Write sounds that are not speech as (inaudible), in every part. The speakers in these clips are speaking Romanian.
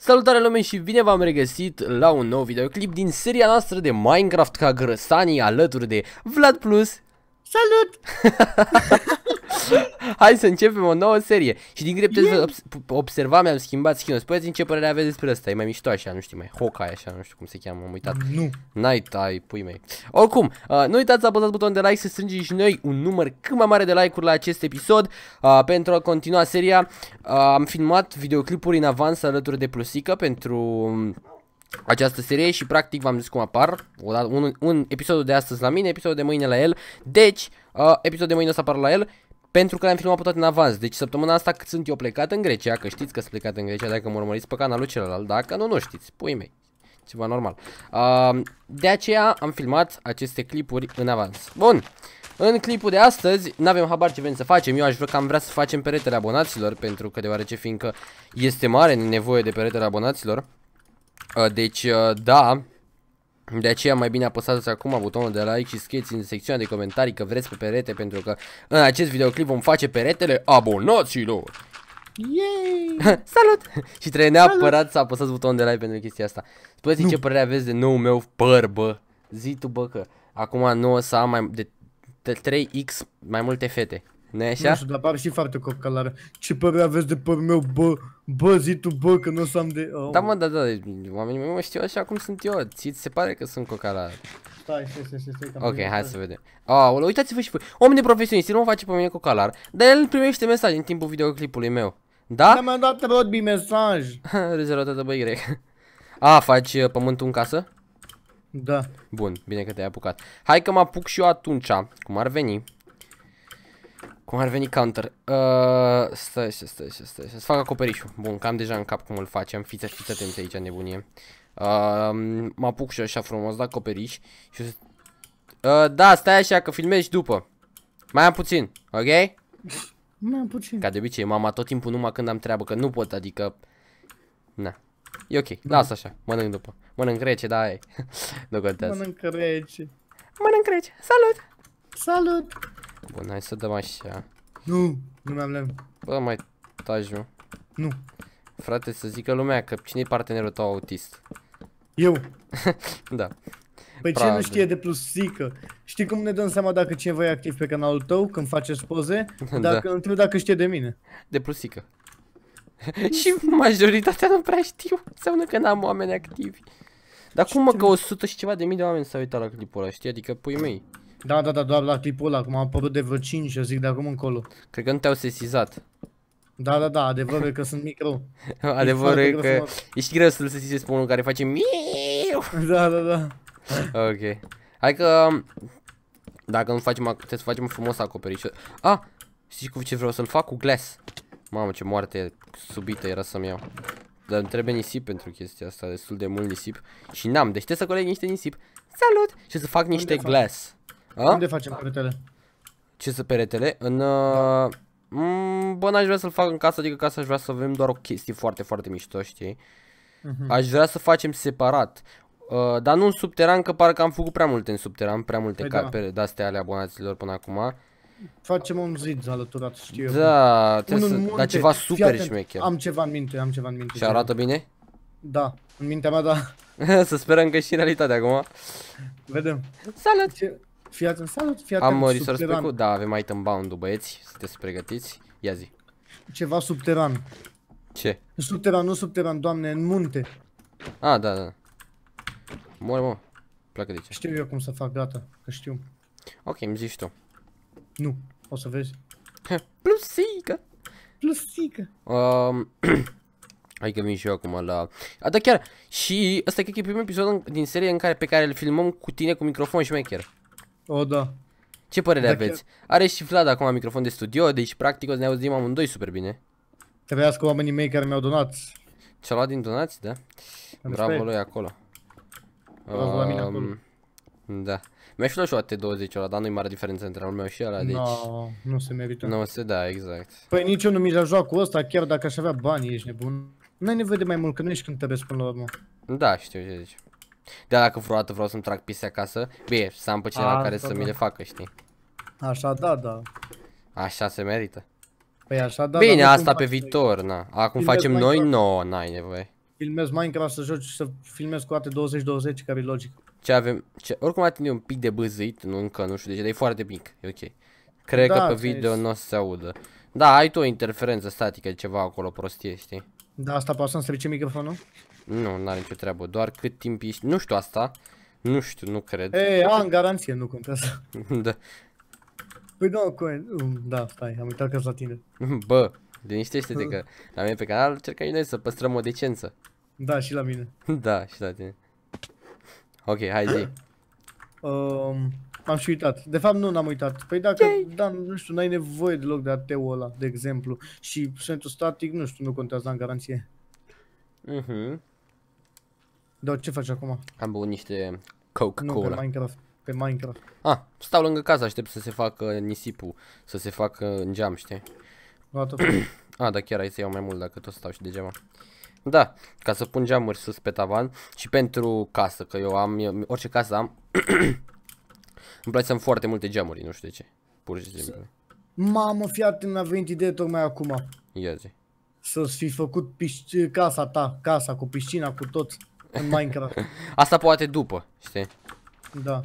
Salutare lume și bine v-am regăsit la un nou videoclip din seria noastră de Minecraft ca grăsanii alături de Vlad Plus Salut! (laughs) (laughs) Hai să începem o nouă serie. Și din greu puteți obs observa, mi-am schimbat skin-ul. Spuneți-mi ce părere aveți despre asta. E mai mișto așa, nu știu, mai Hawkeye așa, nu știu cum se cheamă, am uitat. Nu. Night ai pui mei. Oricum, uh, nu uitați să apăsați butonul de like să strângeți și noi un număr cât mai mare de like-uri la acest episod uh, pentru a continua seria. Uh, am filmat videoclipuri în avans alături de plusica pentru um, această serie și practic v-am zis cum apar un, un episodul de astăzi la mine, episodul de mâine la el Deci, uh, episodul de mâine o să apară la el pentru că l am filmat pe toate în avans. Deci săptămâna asta cât sunt eu plecat în Grecia, că știți că sunt plecat în Grecia dacă mă urmăriți pe canalul celălalt, dacă nu, nu știți, pui mei. Ceva normal. Uh, de aceea am filmat aceste clipuri în avans. Bun. În clipul de astăzi n-avem habar ce vrem să facem, eu aș vrea că am vrea să facem peretele abonaților pentru că deoarece fiindcă este mare nevoie de peretele abonaților, uh, deci uh, da, de aceea mai bine apăsați acum butonul de like și scrieți în secțiunea de comentarii că vreți pe perete pentru că în acest videoclip vom face peretele abonaților. Yay! (laughs) Salut! și trebuie neapărat Salut! să apăsați butonul de like pentru chestia asta. Spuneți ce părere aveți de nou meu păr, bă. Zi tu, bă, că acum nu o să am mai de 3x mai multe fete nu e așa? Nu știu, dar par și faptul că Ce părere aveți de părul meu, bă, bă, zi tu, bă, că nu o să am de... Oh. Da, mă, da, da, oamenii mei mă știu așa cum sunt eu, ți se pare că sunt cocalară. Stai, stai, stai, stai, stai. Ok, hai să vedem. Oh, uitați-vă și voi. Om de profesionist, nu mă face pe mine cocalar, dar el primește mesaj în timpul videoclipului meu. Da? Da, mi-a dat rodbi mesaj. (laughs) Rezervată de grec. A, faci uh, pământul în casă? Da. Bun, bine că te-ai apucat. Hai că mă apuc și eu atunci, cum ar veni. Cum ar veni counter? Uh, stai, stai, stai, stai, stai, să fac acoperișul. Bun, cam deja în cap cum îl facem. Fiți fiți atenți aici, nebunie. Uh, mă apuc și așa frumos da, acoperiș. Și uh, da, stai așa că filmezi după. Mai am puțin, ok? Mai am puțin. Ca de obicei, mama tot timpul numai când am treabă, că nu pot, adică... Na. E ok, da. lasă așa, mănânc după. Mănânc rece, da, ai. (laughs) nu contează. Mănânc rece. Mănânc rece. Salut! Salut! Bun, hai să dăm așa. Nu, nu mi-am lemn. Bă, mai tajul. Nu. Frate, să zică lumea că cine e partenerul tău autist? Eu. (laughs) da. Păi Pravde. ce nu știe de plus zică? Știi cum ne dăm seama dacă cineva e activ pe canalul tău când faceți poze? (laughs) Da. Dacă da. întreb dacă știe de mine. De plus zică. (laughs) și majoritatea nu prea știu. Înseamnă că n-am oameni activi. Dar cum mă că 100 și ceva de mii de oameni s-au uitat la clipul ăla, știi? Adică pui mei. Da, da, da, doar la clipul ăla, cum am apărut de vreo 5, eu zic de acum încolo. Cred că nu te-au sesizat. Da, da, da, adevărul e că sunt micro. (laughs) adevărul e că ești greu să-l sesizezi pe unul care face miiiiu. (laughs) Da, da, da. ok. Hai că dacă nu facem, trebuie să facem frumos acoperiș. Ah, știi cu ce vreau să-l fac? Cu glass. Mamă, ce moarte subită era să-mi iau. Dar îmi trebuie nisip pentru chestia asta, destul de mult nisip. Și n-am, deci trebuie să coleg niște nisip. Salut! Și să fac niște Unde glass. Fac? A? Unde facem peretele? Ce sunt peretele? În... Da. Mm, bă, n-aș vrea să-l fac în casă, adică casa aș vrea să avem doar o chestie foarte, foarte mișto, știi? Uh-huh. Aș vrea să facem separat. Uh, dar nu în subteran, că parcă am făcut prea multe în subteran, prea multe păi capere da. de-astea ale abonaților până acum. Facem un zid alăturat, știu eu. Da, eu. trebuie să... Dar ceva super șmecher. Am ceva în minte, am ceva în minte. Și arată bine? Da, în mintea mea da. (laughs) să sperăm că și în realitate acum. Vedem. Salut! Ce... Fiat în salut, fii atent. Am uh, resource pe cu, da, avem item bound-ul, băieți, sunteți pregătiți? Ia zi. Ceva subteran. Ce? Subteran, nu subteran, doamne, în munte. A, ah, da, da. da. Mor, mă. Pleacă de ce. Știu eu cum să fac, gata, că știu. Ok, îmi zici tu. Nu, o să vezi. Plusica, plusica. Um, (clears throat) Hai că vin și eu acum la... A, da, chiar! Și ăsta cred că e primul episod din serie în care, pe care îl filmăm cu tine cu microfon și maker. O, da. Ce părere aveți? Are și Vlad acum microfon de studio, deci practic o să ne auzim amândoi super bine. Trăiască oamenii mei care mi-au donat. Ce-a luat din donații, da? Am Bravo lui acolo. Da. Mi-aș lua și o AT20 ăla, dar nu-i mare diferență între al meu și ăla, deci... No, nu se merită. Nu se da, exact. Păi nici eu nu mi-l joc cu ăsta, chiar dacă aș avea bani, ești nebun. N-ai nevoie de mai mult, că nu ești când te răspund la urmă. Da, știu ce zici. Dar dacă vreodată vreau să-mi trag piese acasă, bine, să am pe cineva A, care să mi da. le facă, știi? Așa, da, da. Așa se merită. Păi așa, da, Bine, da, asta pe viitor, na. Acum filmez facem noi, nouă, n-ai nevoie. Filmez Minecraft să joci, să filmez cu alte 20-20, care e logic. Ce avem, ce, oricum atinde un pic de băzit, nu încă, nu știu de ce, dar e foarte mic, e ok. Cred da, că pe video nu o să se audă. Da, ai tu o interferență statică, ceva acolo prostie, știi? Da, asta poate să-mi strice microfonul? Nu, n-are nicio treabă, doar cât timp ești... Nu știu asta. Nu știu, nu cred. E, în garanție, nu contează. (laughs) da. Păi nu, cu... da, stai, am uitat că la tine. (laughs) Bă, liniștește-te că (laughs) la mine pe canal și noi să păstrăm o decență. Da, și la mine. da, și la tine. Ok, hai zi. (clears throat) um, am și uitat. De fapt, nu n-am uitat. Păi dacă, Yay. da, nu știu, n-ai nevoie deloc de AT-ul ăla, de exemplu, și sunetul static, nu știu, nu contează, în garanție. Mhm. Uh -huh. Dar ce faci acum? Am băut niște nu, cola pe Minecraft. Pe Minecraft. Ah, stau lângă casa, aștept să se facă nisipul, să se facă în geam, știi? Gata. (clears throat) ah, da, chiar aici să iau mai mult dacă tot stau și degeaba. Da, ca să pun geamuri sus pe tavan și pentru casă, că eu am, eu, orice casă am, (clears throat) îmi place să am foarte multe geamuri, nu știu de ce, pur și simplu. Mamă, fii atent, mi-a venit ideea tocmai acum. Ia zi. Să-ți fi făcut casa ta, casa cu piscina, cu tot în Minecraft. (laughs) Asta poate după, știi? Da.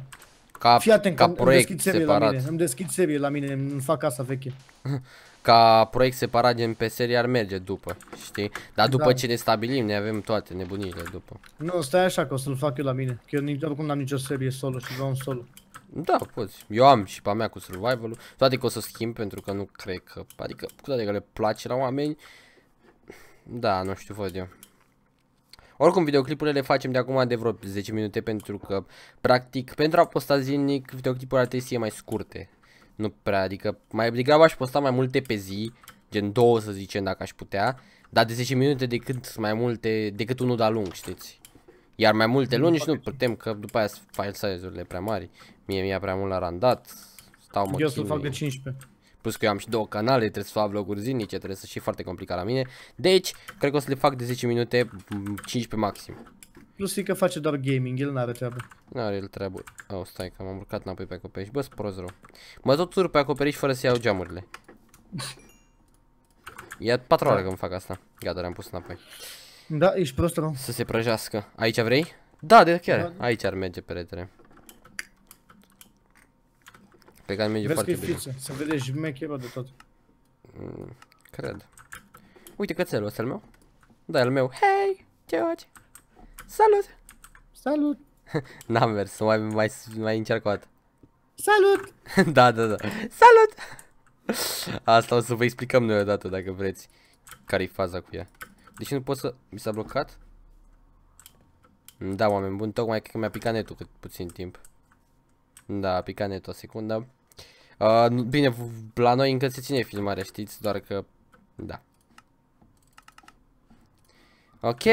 Ca, Fii atent, ca proiect îmi deschid separat. La mine. Îmi deschid serie la mine, îmi fac casa veche. (laughs) Ca proiect separat gen pe serie ar merge după, știi? Dar după da. ce ne stabilim, ne avem toate nebunile după. Nu, stai așa că o să-l fac eu la mine. Că eu nici, oricum n-am nicio serie solo și vreau un solo. Da, poți. Eu am și pe mea cu survival-ul. Toate că o să schimb pentru că nu cred că... Adică, cu toate că le place la oameni... Da, nu știu, văd eu. Oricum, videoclipurile le facem de acum de vreo 10 minute pentru că, practic, pentru a posta zilnic, videoclipurile ar trebui să fie mai scurte. Nu prea, adică mai degrabă aș posta mai multe pe zi, gen două să zicem dacă aș putea, dar de 10 minute decât mai multe, decât unul de lung, știți? Iar mai multe lungi nu putem că după aia file size-urile prea mari, mie mi-a prea mult la randat, stau mă Eu să fac de 15. Plus că eu am și două canale, trebuie să fac vloguri zilnice, trebuie să și foarte complicat la mine. Deci, cred că o să le fac de 10 minute, 5 pe maxim. Plus că face doar gaming, el n-are treabă. N-are el treabă. Oh, stai că m-am urcat înapoi pe acoperiș. Bă, sunt rău. Mă tot sur pe acoperiș fără să iau geamurile. Ia 4 da. ore când fac asta. Gata, le-am pus înapoi. Da, ești prost rău. Să se prăjească. Aici vrei? Da, de chiar. Da. Aici ar merge peretele. Pe care merge Vezi foarte bine. Fiță. Să vede jmecherul de tot. Mm, cred. Uite cățelul ăsta al meu. Da, al meu. Hei, ce faci? Salut! Salut! (laughs) N-am mers, mai, mai, mai încerc o dată. Salut! (laughs) da, da, da. Salut! Asta o să vă explicăm noi odată dacă vreți. Care-i faza cu ea. Deci nu pot să... Mi s-a blocat? Da, oameni buni, tocmai cred că mi-a picat netul cât puțin timp. Da, a picat net o secundă. Uh, bine, la noi încă se ține filmare, știți, doar că... Da. Ok!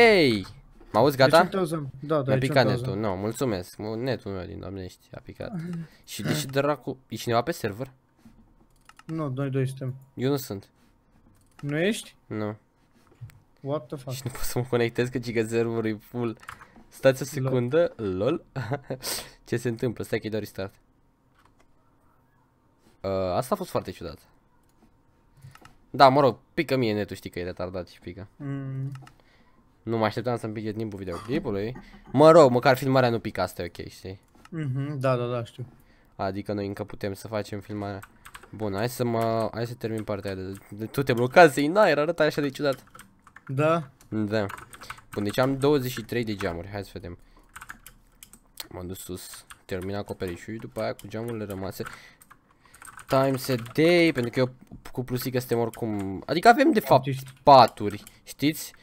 Mă auzi, gata? Deci da, da, a picat netul, nu, no, mulțumesc. Netul meu din domnești a picat. (laughs) și deși dracu... E cineva pe server? Nu, noi doi suntem. Eu nu sunt. Nu ești? Nu. What the fuck? Și nu pot să mă conectez că giga serverul e full. Stați o secundă, lol. lol. (laughs) Ce se întâmplă? Stai că e doar restart. Uh, asta a fost foarte ciudat. Da, mă rog, pică mie netul, știi că e retardat și pică. Mm. Nu mă așteptam să-mi pică timpul videoclipului. Mă rog, măcar filmarea nu pică, asta e ok, știi? Mm -hmm, da, da, da, știu. Adică noi încă putem să facem filmarea. Bun, hai să mă... Hai să termin partea de... de tu te blocați, na, era arăta așa de ciudat. Da. Da. Bun, deci am 23 de geamuri, hai să vedem. M-am dus sus, termin acoperișul și după aia cu geamurile rămase times a day, pentru că eu cu plusică suntem oricum, adică avem de fapt paturi, știți?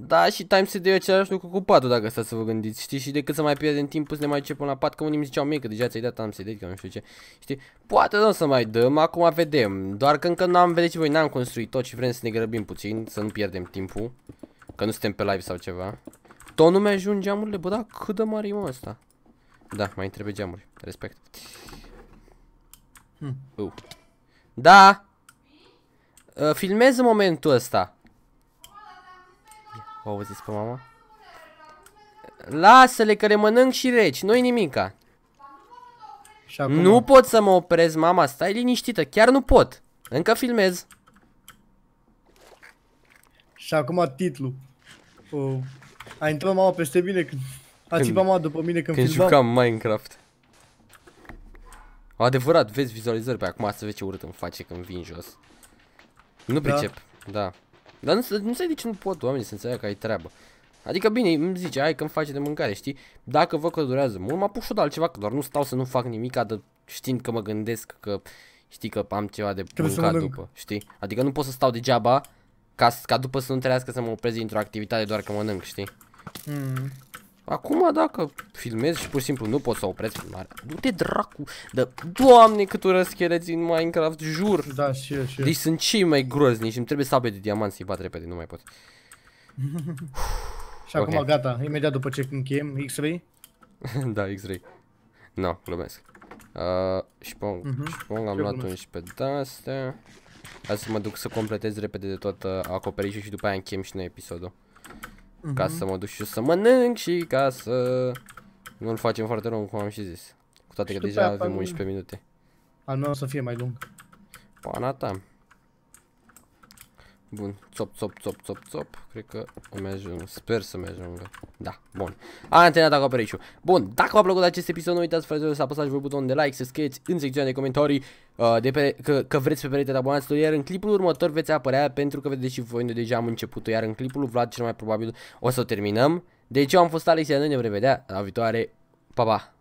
Da, și time a day e același lucru cu patul dacă stați să vă gândiți, știi? Și decât să mai pierdem timp, să ne mai ducem până la pat, că unii mi ziceau mie că deja ți-ai dat time a day, că nu știu ce, știi? Poate nu să mai dăm, acum vedem, doar că încă n-am vedeți și voi, n-am construit tot și vrem să ne grăbim puțin, să nu pierdem timpul, că nu suntem pe live sau ceva. Tot nu mi-ajung geamurile, bă, da, cât de mare e mă ăsta? Da, mai întrebe geamuri, respect. Hmm. Uh. Da! Uh, ă, filmez în momentul ăsta. O auziți pe mama? Lasă-le că le mănânc și reci, nu-i nimica. Și acum... Nu pot să mă oprez, mama, stai liniștită, chiar nu pot. Încă filmez. Și acum titlul. Uh, a intrat mama peste mine când... A țipat mama după mine când, când filmam. Când jucam Minecraft. Adevărat, vezi vizualizări pe acum, să vezi ce urât îmi face când vin jos. Nu da. pricep, da. da. Dar nu, nu înțeleg de ce nu pot oamenii să înțeleagă că ai treabă. Adică bine, îmi zice, hai că-mi face de mâncare, știi? Dacă văd că durează mult, mă apuc și de altceva, că doar nu stau să nu fac nimic, de știind că mă gândesc că, știi, că am ceva de mâncat după, știi? Adică nu pot să stau degeaba ca, ca după să nu trească să mă oprez dintr-o activitate doar că mănânc, știi? Mm. Acum dacă filmez și pur și simplu nu pot să opresc filmarea Du-te dracu da, Doamne cât urăsc scheleții în Minecraft, jur Da, și eu, și eu. Deci sunt cei mai groznici și îmi trebuie sabie de diamant să-i bat repede, nu mai pot (laughs) Și acum okay. gata, imediat după ce încheiem X-Ray (laughs) Da, X-Ray No, glumesc uh, Șpong, mm -hmm. șpong, am luat 11 de-astea Azi să mă duc să completez repede de tot uh, acoperișul și după aia închem și noi episodul. Mm -hmm. Ca să mă duc și să mănânc și ca să nu-l facem foarte lung, cum am și zis. Cu toate și că deja avem 11 minute. Al meu o să fie mai lung. Pana ta. Bun, top top top top top Cred că o ajuns Sper să ajungă. Da, bun. Am terminat acoperișul. Bun, dacă v-a plăcut acest episod, nu uitați frate, să apăsați butonul de like, să scrieți în secțiunea de comentarii uh, de pe, că, că vreți pe perete de abonați, iar în clipul următor veți apărea pentru că vedeți și voi, noi deja am început iar în clipul Vlad cel mai probabil o să o terminăm. Deci eu am fost Alex, iar noi ne revedea la viitoare. Pa, pa!